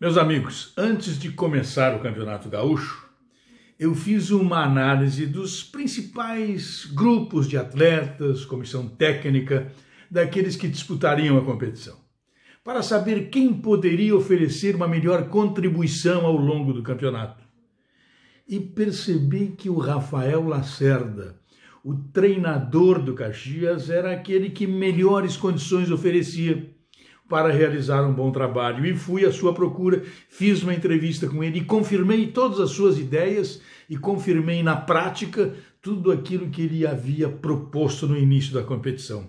Meus amigos, antes de começar o Campeonato Gaúcho, eu fiz uma análise dos principais grupos de atletas, comissão técnica, daqueles que disputariam a competição, para saber quem poderia oferecer uma melhor contribuição ao longo do campeonato. E percebi que o Rafael Lacerda, o treinador do Caxias, era aquele que melhores condições oferecia para realizar um bom trabalho. E fui à sua procura, fiz uma entrevista com ele e confirmei todas as suas ideias e confirmei na prática tudo aquilo que ele havia proposto no início da competição.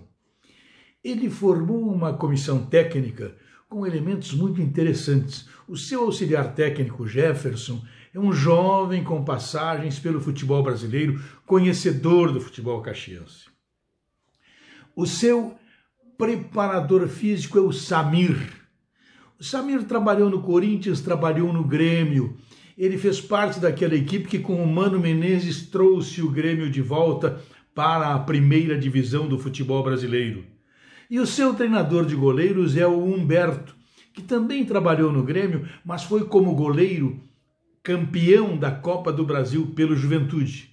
Ele formou uma comissão técnica com elementos muito interessantes. O seu auxiliar técnico, Jefferson, é um jovem com passagens pelo futebol brasileiro, conhecedor do futebol caxiense. O seu preparador físico é o Samir. O Samir trabalhou no Corinthians, trabalhou no Grêmio. Ele fez parte daquela equipe que, com o Mano Menezes, trouxe o Grêmio de volta para a primeira divisão do futebol brasileiro. E o seu treinador de goleiros é o Humberto, que também trabalhou no Grêmio, mas foi como goleiro campeão da Copa do Brasil pelo Juventude.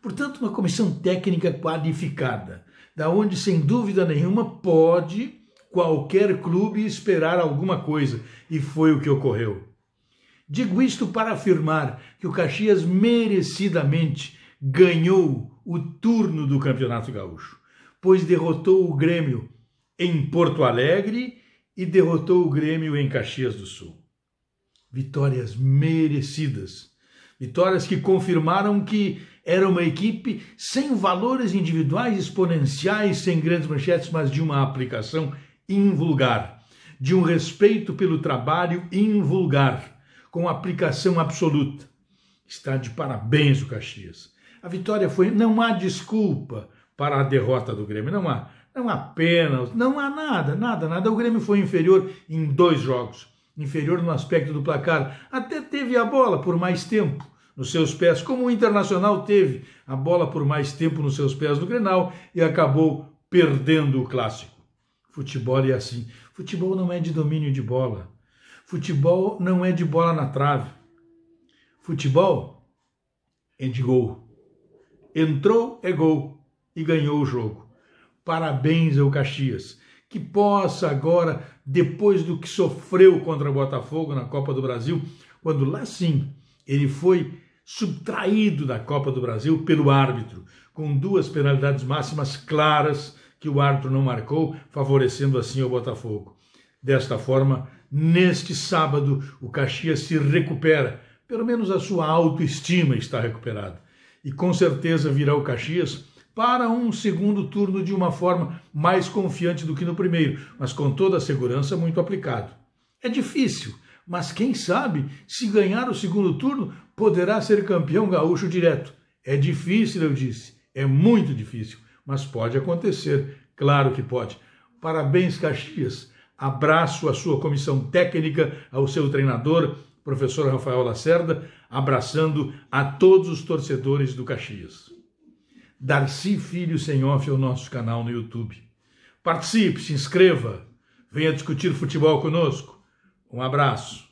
Portanto, uma comissão técnica qualificada da onde sem dúvida nenhuma pode qualquer clube esperar alguma coisa, e foi o que ocorreu. Digo isto para afirmar que o Caxias merecidamente ganhou o turno do Campeonato Gaúcho, pois derrotou o Grêmio em Porto Alegre e derrotou o Grêmio em Caxias do Sul. Vitórias merecidas, vitórias que confirmaram que era uma equipe sem valores individuais exponenciais, sem grandes manchetes, mas de uma aplicação invulgar, de um respeito pelo trabalho invulgar, com aplicação absoluta. Está de parabéns o Caxias. A vitória foi. Não há desculpa para a derrota do Grêmio, não há. Não há pênalti, não há nada, nada, nada. O Grêmio foi inferior em dois jogos inferior no aspecto do placar. Até teve a bola por mais tempo, nos seus pés, como o Internacional teve a bola por mais tempo nos seus pés no Grenal e acabou perdendo o clássico. Futebol é assim. Futebol não é de domínio de bola. Futebol não é de bola na trave. Futebol é de gol. Entrou é gol e ganhou o jogo. Parabéns ao Caxias, que possa agora, depois do que sofreu contra o Botafogo na Copa do Brasil, quando lá sim ele foi subtraído da Copa do Brasil pelo árbitro, com duas penalidades máximas claras que o árbitro não marcou, favorecendo assim o Botafogo. Desta forma, neste sábado, o Caxias se recupera, pelo menos a sua autoestima está recuperada. E com certeza virá o Caxias para um segundo turno de uma forma mais confiante do que no primeiro, mas com toda a segurança muito aplicado. É difícil, mas quem sabe, se ganhar o segundo turno, poderá ser campeão gaúcho direto. É difícil, eu disse, é muito difícil, mas pode acontecer, claro que pode. Parabéns, Caxias. Abraço à sua comissão técnica, ao seu treinador, professor Rafael Lacerda, abraçando a todos os torcedores do Caxias. Darcy Filho sem off é o nosso canal no YouTube. Participe, se inscreva, venha discutir futebol conosco. Um abraço.